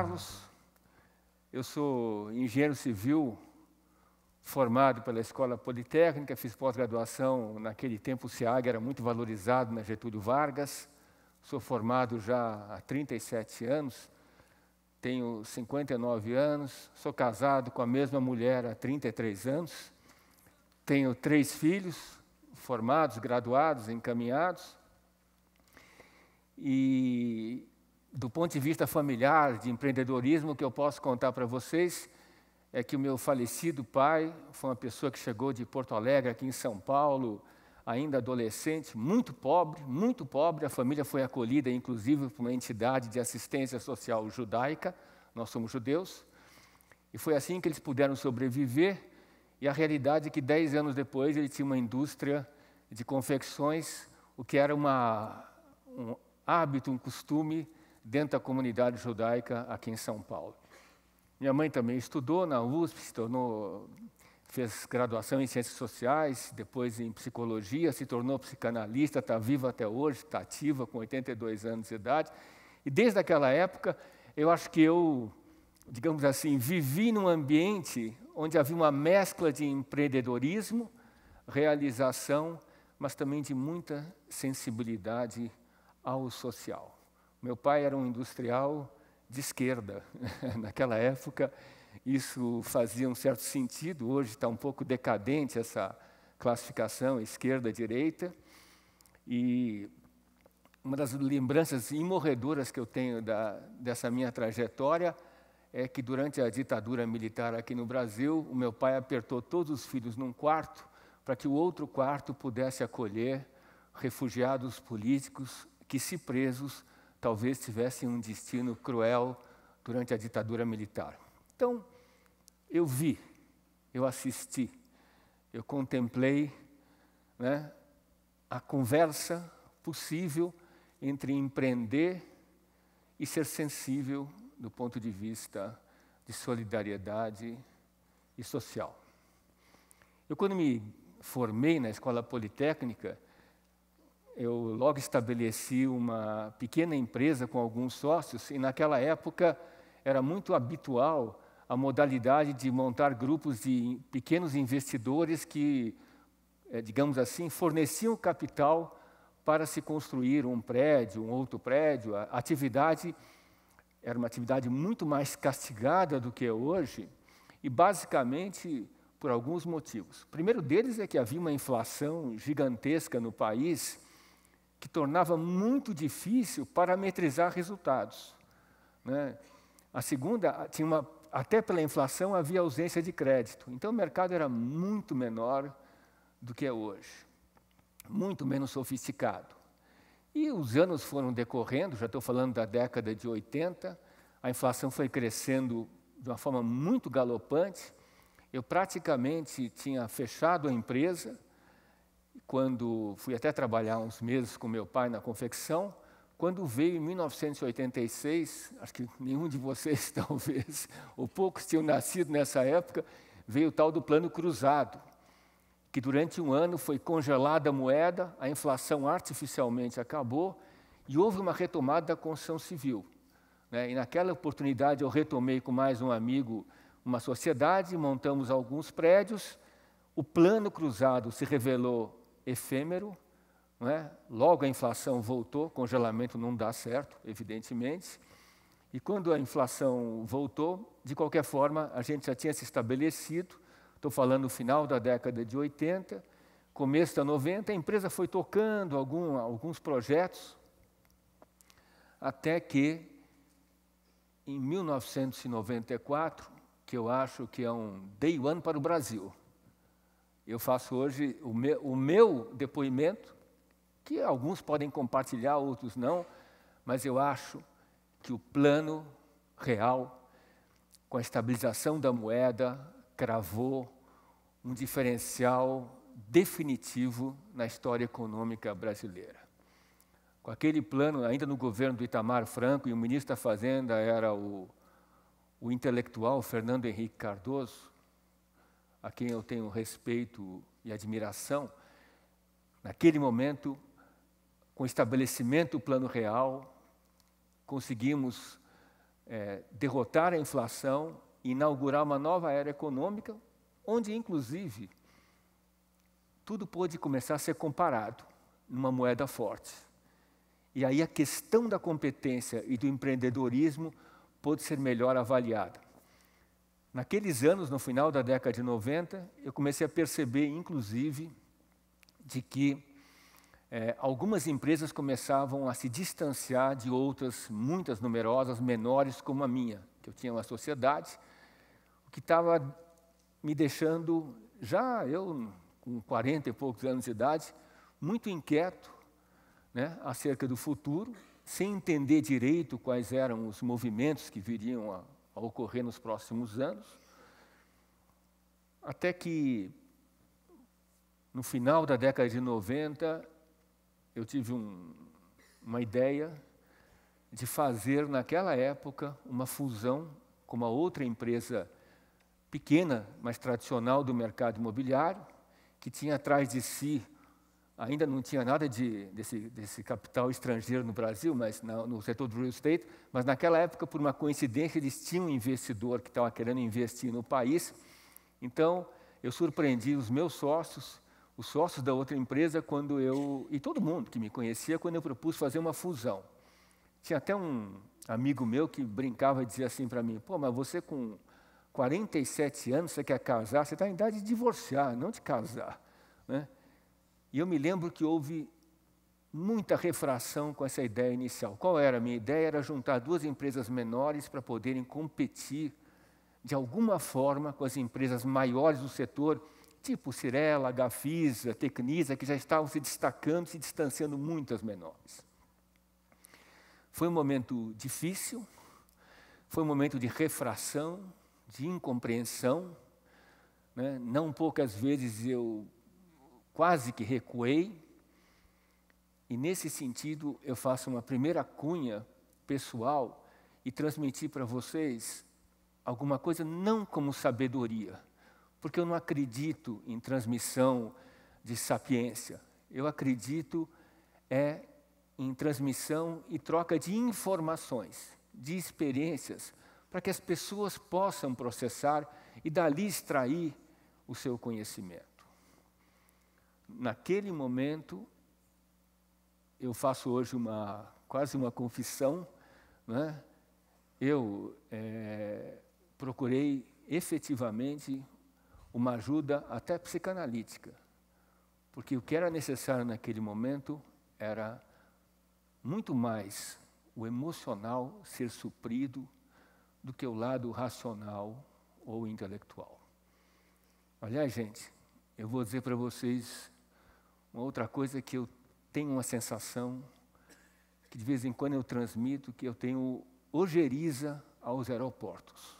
Carlos, eu sou engenheiro civil formado pela Escola Politécnica, fiz pós-graduação, naquele tempo o SEAG era muito valorizado na Getúlio Vargas, sou formado já há 37 anos, tenho 59 anos, sou casado com a mesma mulher há 33 anos, tenho três filhos, formados, graduados, encaminhados, e do ponto de vista familiar, de empreendedorismo, o que eu posso contar para vocês é que o meu falecido pai foi uma pessoa que chegou de Porto Alegre, aqui em São Paulo, ainda adolescente, muito pobre, muito pobre. A família foi acolhida, inclusive, por uma entidade de assistência social judaica, nós somos judeus. E foi assim que eles puderam sobreviver. E a realidade é que, dez anos depois, ele tinha uma indústria de confecções, o que era uma, um hábito, um costume dentro da comunidade judaica aqui em São Paulo. Minha mãe também estudou na USP, se tornou, fez graduação em ciências sociais, depois em psicologia, se tornou psicanalista, está viva até hoje, está ativa com 82 anos de idade. E desde aquela época, eu acho que eu, digamos assim, vivi num ambiente onde havia uma mescla de empreendedorismo, realização, mas também de muita sensibilidade ao social. Meu pai era um industrial de esquerda. Naquela época, isso fazia um certo sentido, hoje está um pouco decadente essa classificação esquerda-direita. E uma das lembranças imorredoras que eu tenho da, dessa minha trajetória é que durante a ditadura militar aqui no Brasil, o meu pai apertou todos os filhos num quarto para que o outro quarto pudesse acolher refugiados políticos que, se presos, talvez tivessem um destino cruel durante a ditadura militar. Então, eu vi, eu assisti, eu contemplei né, a conversa possível entre empreender e ser sensível do ponto de vista de solidariedade e social. Eu, quando me formei na Escola Politécnica, eu logo estabeleci uma pequena empresa com alguns sócios e naquela época era muito habitual a modalidade de montar grupos de pequenos investidores que, eh, digamos assim, forneciam capital para se construir um prédio, um outro prédio. A atividade era uma atividade muito mais castigada do que é hoje e basicamente por alguns motivos. O primeiro deles é que havia uma inflação gigantesca no país que tornava muito difícil parametrizar resultados. Né? A segunda, tinha uma, até pela inflação, havia ausência de crédito. Então, o mercado era muito menor do que é hoje, muito menos sofisticado. E os anos foram decorrendo, já estou falando da década de 80, a inflação foi crescendo de uma forma muito galopante. Eu praticamente tinha fechado a empresa, quando fui até trabalhar uns meses com meu pai na confecção, quando veio em 1986, acho que nenhum de vocês talvez, ou poucos tinham nascido nessa época, veio o tal do plano cruzado, que durante um ano foi congelada a moeda, a inflação artificialmente acabou e houve uma retomada da construção civil. Né? E naquela oportunidade eu retomei com mais um amigo uma sociedade, montamos alguns prédios, o plano cruzado se revelou efêmero, é? logo a inflação voltou, congelamento não dá certo, evidentemente. E quando a inflação voltou, de qualquer forma, a gente já tinha se estabelecido, estou falando no final da década de 80, começo da 90, a empresa foi tocando algum, alguns projetos, até que, em 1994, que eu acho que é um day one para o Brasil, eu faço hoje o meu, o meu depoimento, que alguns podem compartilhar, outros não, mas eu acho que o plano real, com a estabilização da moeda, cravou um diferencial definitivo na história econômica brasileira. Com aquele plano, ainda no governo do Itamar Franco, e o ministro da Fazenda era o, o intelectual Fernando Henrique Cardoso, a quem eu tenho respeito e admiração, naquele momento, com o estabelecimento do plano real, conseguimos é, derrotar a inflação e inaugurar uma nova era econômica, onde, inclusive, tudo pôde começar a ser comparado numa moeda forte. E aí a questão da competência e do empreendedorismo pôde ser melhor avaliada. Naqueles anos, no final da década de 90, eu comecei a perceber, inclusive, de que é, algumas empresas começavam a se distanciar de outras, muitas numerosas, menores como a minha, que eu tinha uma sociedade, o que estava me deixando, já eu com 40 e poucos anos de idade, muito inquieto né, acerca do futuro, sem entender direito quais eram os movimentos que viriam a a ocorrer nos próximos anos, até que no final da década de 90 eu tive um, uma ideia de fazer naquela época uma fusão com uma outra empresa pequena, mas tradicional do mercado imobiliário, que tinha atrás de si ainda não tinha nada de, desse, desse, capital estrangeiro no Brasil, mas na, no setor do real estate, mas naquela época, por uma coincidência, eles tinham um investidor que estava querendo investir no país. Então, eu surpreendi os meus sócios, os sócios da outra empresa, quando eu e todo mundo que me conhecia, quando eu propus fazer uma fusão. Tinha até um amigo meu que brincava e dizia assim para mim: "Pô, mas você com 47 anos, você quer casar? Você está em idade de divorciar, não de casar, né?" E eu me lembro que houve muita refração com essa ideia inicial. Qual era? A minha ideia era juntar duas empresas menores para poderem competir de alguma forma com as empresas maiores do setor, tipo Cirela, Gafisa, Tecnisa, que já estavam se destacando, se distanciando muito das menores. Foi um momento difícil, foi um momento de refração, de incompreensão. Né? Não poucas vezes eu quase que recuei. E nesse sentido, eu faço uma primeira cunha pessoal e transmitir para vocês alguma coisa não como sabedoria, porque eu não acredito em transmissão de sapiência. Eu acredito é em transmissão e troca de informações, de experiências, para que as pessoas possam processar e dali extrair o seu conhecimento naquele momento, eu faço hoje uma quase uma confissão, né? eu é, procurei efetivamente uma ajuda até psicanalítica, porque o que era necessário naquele momento era muito mais o emocional ser suprido do que o lado racional ou intelectual. Aliás, gente, eu vou dizer para vocês uma outra coisa que eu tenho uma sensação, que de vez em quando eu transmito, que eu tenho ojeriza aos aeroportos.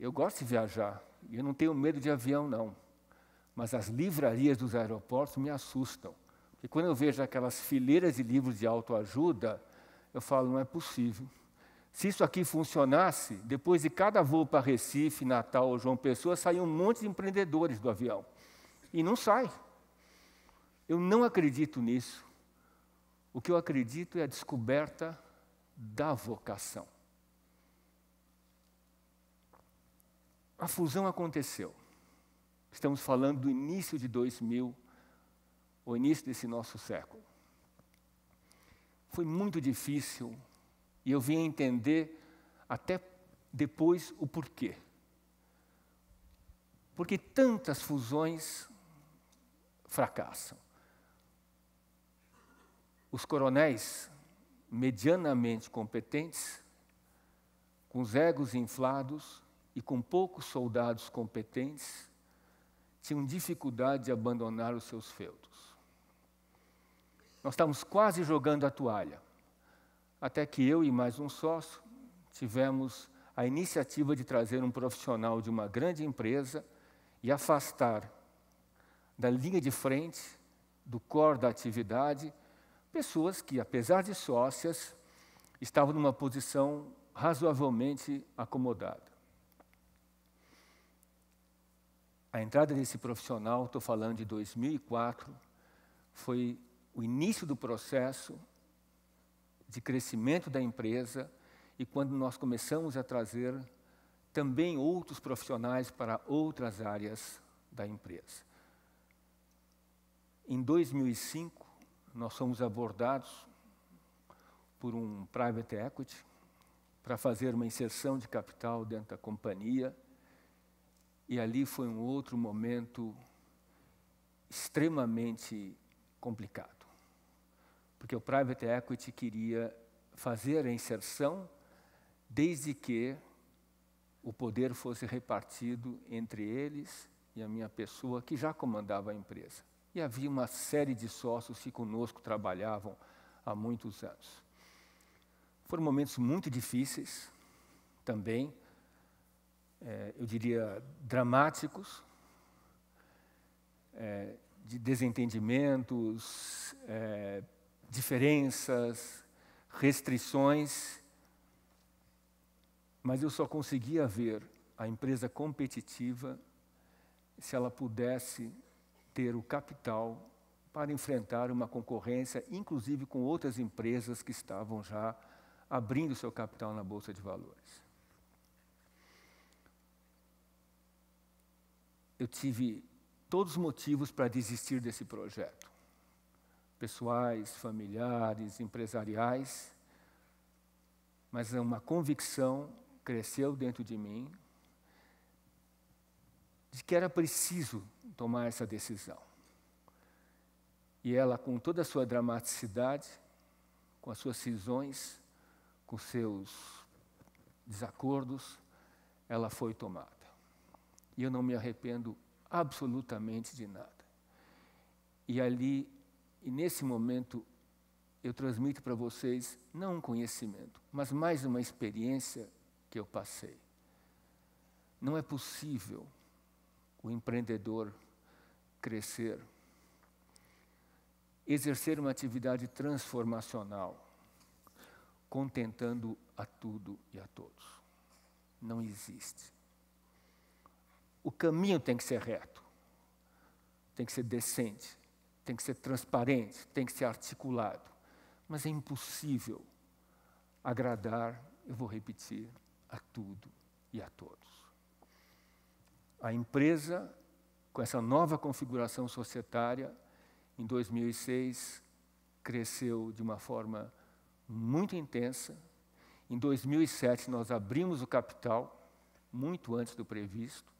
Eu gosto de viajar, e eu não tenho medo de avião, não. Mas as livrarias dos aeroportos me assustam. Porque quando eu vejo aquelas fileiras de livros de autoajuda, eu falo, não é possível. Se isso aqui funcionasse, depois de cada voo para Recife, Natal ou João Pessoa, saiam um monte de empreendedores do avião. E não sai. Eu não acredito nisso. O que eu acredito é a descoberta da vocação. A fusão aconteceu. Estamos falando do início de 2000, o início desse nosso século. Foi muito difícil e eu vim a entender até depois o porquê. Porque tantas fusões fracassam os coronéis medianamente competentes, com os egos inflados e com poucos soldados competentes, tinham dificuldade de abandonar os seus feudos. Nós estávamos quase jogando a toalha, até que eu e mais um sócio tivemos a iniciativa de trazer um profissional de uma grande empresa e afastar da linha de frente, do core da atividade, Pessoas que, apesar de sócias, estavam numa posição razoavelmente acomodada. A entrada desse profissional, estou falando de 2004, foi o início do processo de crescimento da empresa e quando nós começamos a trazer também outros profissionais para outras áreas da empresa. Em 2005, nós somos abordados por um private equity para fazer uma inserção de capital dentro da companhia. E ali foi um outro momento extremamente complicado. Porque o private equity queria fazer a inserção desde que o poder fosse repartido entre eles e a minha pessoa que já comandava a empresa. E havia uma série de sócios que conosco trabalhavam há muitos anos. Foram momentos muito difíceis, também, é, eu diria dramáticos, é, de desentendimentos, é, diferenças, restrições, mas eu só conseguia ver a empresa competitiva se ela pudesse ter o capital para enfrentar uma concorrência, inclusive com outras empresas que estavam já abrindo seu capital na bolsa de valores. Eu tive todos os motivos para desistir desse projeto, pessoais, familiares, empresariais, mas uma convicção cresceu dentro de mim de que era preciso tomar essa decisão. E ela, com toda a sua dramaticidade, com as suas cisões, com seus desacordos, ela foi tomada. E eu não me arrependo absolutamente de nada. E ali, e nesse momento, eu transmito para vocês não um conhecimento, mas mais uma experiência que eu passei. Não é possível o empreendedor crescer, exercer uma atividade transformacional, contentando a tudo e a todos. Não existe. O caminho tem que ser reto, tem que ser decente, tem que ser transparente, tem que ser articulado. Mas é impossível agradar, eu vou repetir, a tudo e a todos a empresa, com essa nova configuração societária, em 2006, cresceu de uma forma muito intensa. Em 2007, nós abrimos o capital, muito antes do previsto.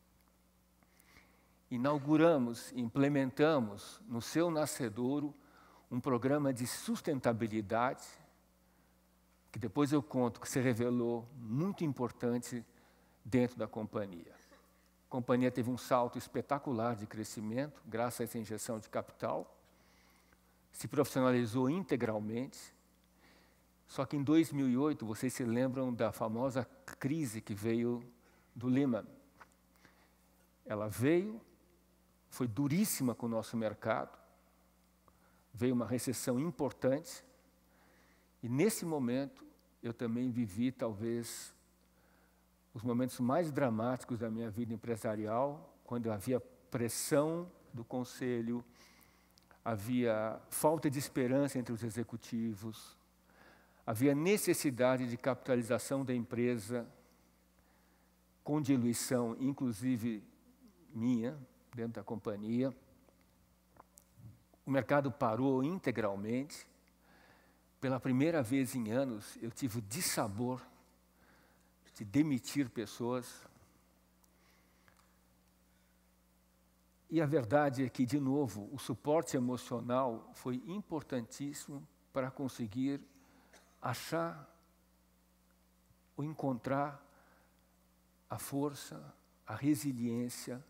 Inauguramos, implementamos no seu nascedouro um programa de sustentabilidade, que depois eu conto que se revelou muito importante dentro da companhia. A companhia teve um salto espetacular de crescimento, graças a essa injeção de capital. Se profissionalizou integralmente. Só que em 2008, vocês se lembram da famosa crise que veio do Lehman. Ela veio, foi duríssima com o nosso mercado, veio uma recessão importante, e nesse momento eu também vivi talvez os momentos mais dramáticos da minha vida empresarial, quando havia pressão do conselho, havia falta de esperança entre os executivos, havia necessidade de capitalização da empresa com diluição, inclusive minha, dentro da companhia. O mercado parou integralmente. Pela primeira vez em anos, eu tive o dissabor de demitir pessoas. E a verdade é que, de novo, o suporte emocional foi importantíssimo para conseguir achar ou encontrar a força, a resiliência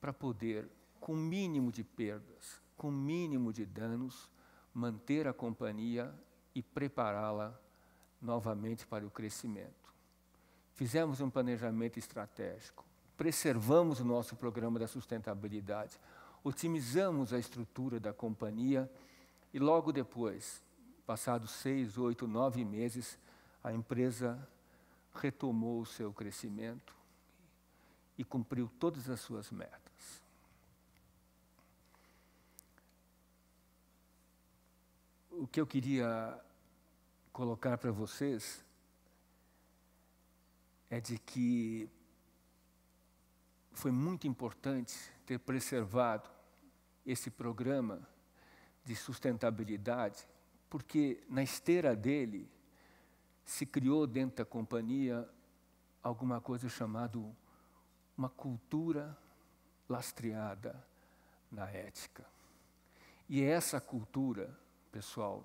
para poder, com mínimo de perdas, com mínimo de danos, manter a companhia e prepará-la novamente para o crescimento fizemos um planejamento estratégico, preservamos o nosso programa da sustentabilidade, otimizamos a estrutura da companhia e logo depois, passados seis, oito, nove meses, a empresa retomou o seu crescimento e cumpriu todas as suas metas. O que eu queria colocar para vocês é de que foi muito importante ter preservado esse programa de sustentabilidade, porque na esteira dele se criou dentro da companhia alguma coisa chamada uma cultura lastreada na ética. E é essa cultura, pessoal,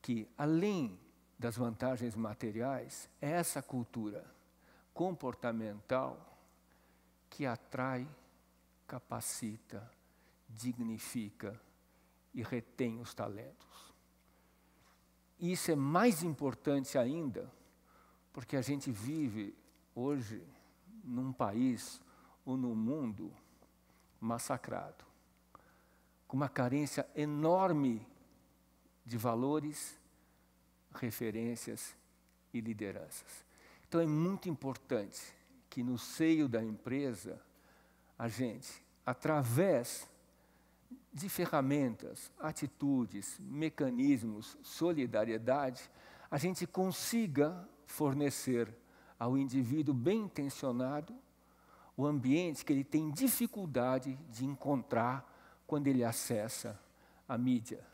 que além das vantagens materiais, é essa cultura comportamental que atrai, capacita, dignifica e retém os talentos. E isso é mais importante ainda, porque a gente vive hoje num país ou num mundo massacrado, com uma carência enorme de valores referências e lideranças. Então é muito importante que no seio da empresa a gente, através de ferramentas, atitudes, mecanismos, solidariedade, a gente consiga fornecer ao indivíduo bem intencionado o ambiente que ele tem dificuldade de encontrar quando ele acessa a mídia.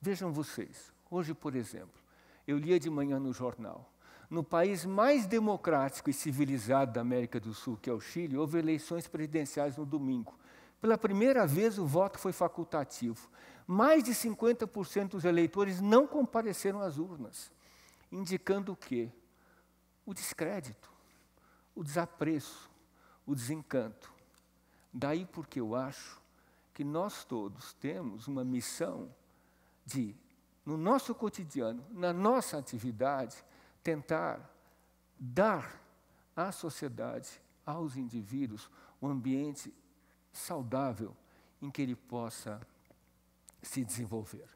Vejam vocês, Hoje, por exemplo, eu lia de manhã no jornal. No país mais democrático e civilizado da América do Sul, que é o Chile, houve eleições presidenciais no domingo. Pela primeira vez, o voto foi facultativo. Mais de 50% dos eleitores não compareceram às urnas, indicando o quê? O descrédito, o desapreço, o desencanto. Daí porque eu acho que nós todos temos uma missão de no nosso cotidiano, na nossa atividade, tentar dar à sociedade, aos indivíduos, um ambiente saudável em que ele possa se desenvolver.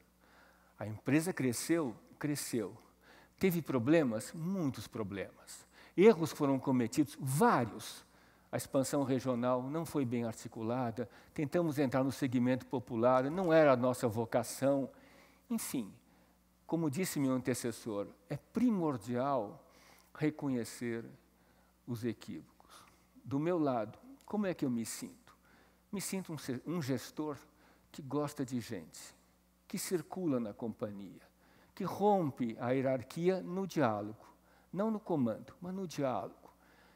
A empresa cresceu, cresceu. Teve problemas, muitos problemas. Erros foram cometidos, vários. A expansão regional não foi bem articulada, tentamos entrar no segmento popular, não era a nossa vocação. Enfim, como disse meu antecessor, é primordial reconhecer os equívocos. Do meu lado, como é que eu me sinto? Me sinto um, um gestor que gosta de gente, que circula na companhia, que rompe a hierarquia no diálogo, não no comando, mas no diálogo,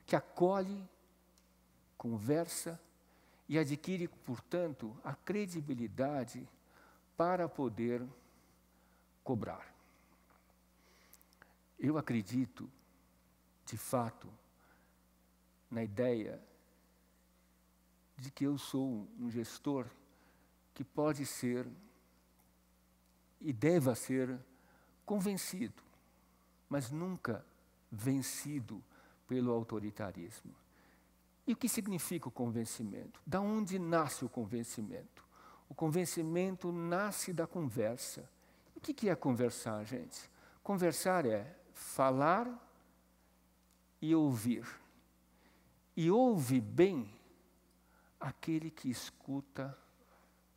que acolhe, conversa e adquire, portanto, a credibilidade para poder cobrar. Eu acredito, de fato, na ideia de que eu sou um gestor que pode ser e deva ser convencido, mas nunca vencido pelo autoritarismo. E o que significa o convencimento? Da onde nasce o convencimento? O convencimento nasce da conversa, o que é conversar, gente? Conversar é falar e ouvir. E ouve bem aquele que escuta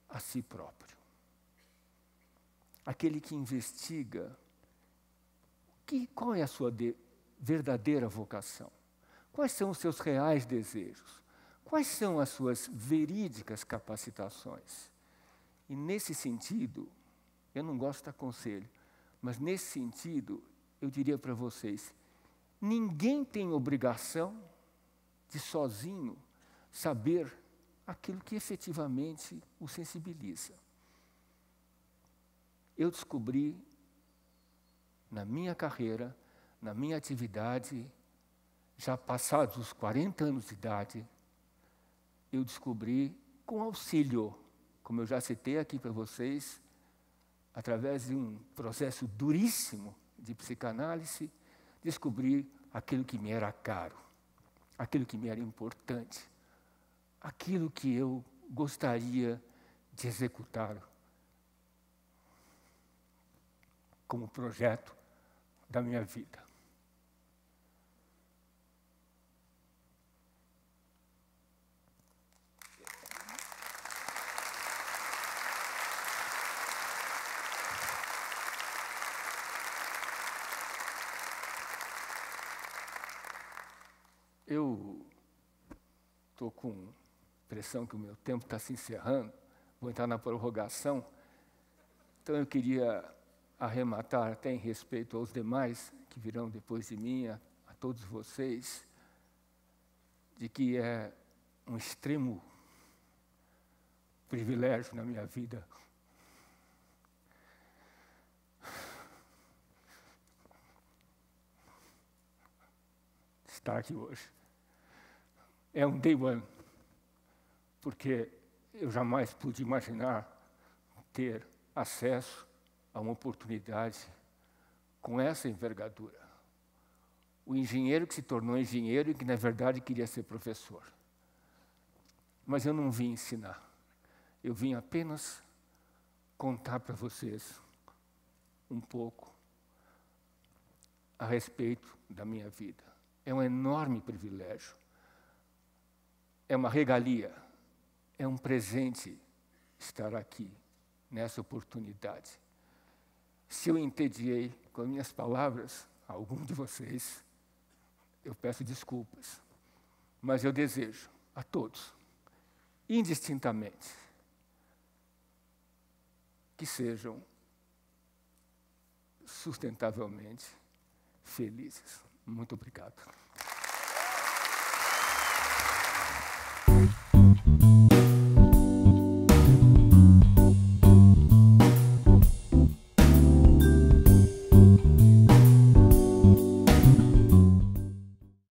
a si próprio. Aquele que investiga que, qual é a sua de, verdadeira vocação, quais são os seus reais desejos, quais são as suas verídicas capacitações. E nesse sentido, eu não gosto de aconselho, mas nesse sentido, eu diria para vocês: ninguém tem obrigação de sozinho saber aquilo que efetivamente o sensibiliza. Eu descobri na minha carreira, na minha atividade, já passados os 40 anos de idade, eu descobri com auxílio, como eu já citei aqui para vocês, através de um processo duríssimo de psicanálise, descobri aquilo que me era caro, aquilo que me era importante, aquilo que eu gostaria de executar como projeto da minha vida. eu estou com pressão que o meu tempo está se encerrando, vou entrar na prorrogação, então eu queria arrematar até em respeito aos demais que virão depois de mim, a, a todos vocês, de que é um extremo privilégio na minha vida estar aqui hoje. É um day one, porque eu jamais pude imaginar ter acesso a uma oportunidade com essa envergadura. O engenheiro que se tornou engenheiro e que, na verdade, queria ser professor. Mas eu não vim ensinar. Eu vim apenas contar para vocês um pouco a respeito da minha vida é um enorme privilégio, é uma regalia, é um presente estar aqui nessa oportunidade. Se eu entediei com minhas palavras algum de vocês, eu peço desculpas, mas eu desejo a todos, indistintamente, que sejam sustentavelmente felizes. Muito obrigado.